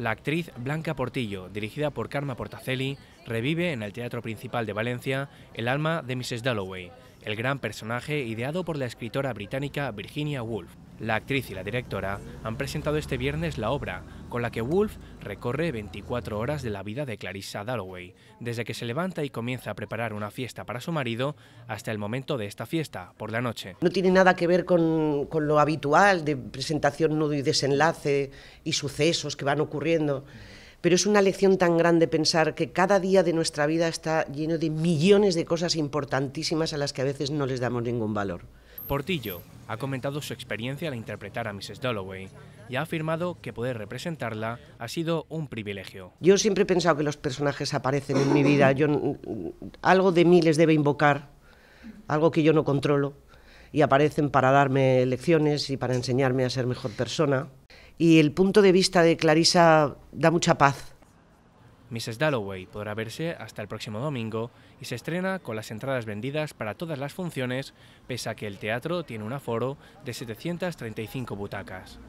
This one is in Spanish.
La actriz Blanca Portillo, dirigida por Karma Portacelli, revive en el Teatro Principal de Valencia el alma de Mrs. Dalloway, el gran personaje ideado por la escritora británica Virginia Woolf. La actriz y la directora han presentado este viernes la obra, con la que Woolf recorre 24 horas de la vida de Clarissa Dalloway, desde que se levanta y comienza a preparar una fiesta para su marido hasta el momento de esta fiesta, por la noche. No tiene nada que ver con, lo habitual de presentación, nudo y desenlace y sucesos que van ocurriendo pero es una lección tan grande pensar que cada día de nuestra vida está lleno de millones de cosas importantísimas a las que a veces no les damos ningún valor. Portillo ha comentado su experiencia al interpretar a Mrs. Dalloway y ha afirmado que poder representarla ha sido un privilegio. Yo siempre he pensado que los personajes aparecen en mi vida. algo de mí les debe invocar, algo que yo no controlo, y aparecen para darme lecciones y para enseñarme a ser mejor persona y el punto de vista de Clarisa da mucha paz. Mrs. Dalloway podrá verse hasta el próximo domingo y se estrena con las entradas vendidas para todas las funciones, pese a que el teatro tiene un aforo de 735 butacas.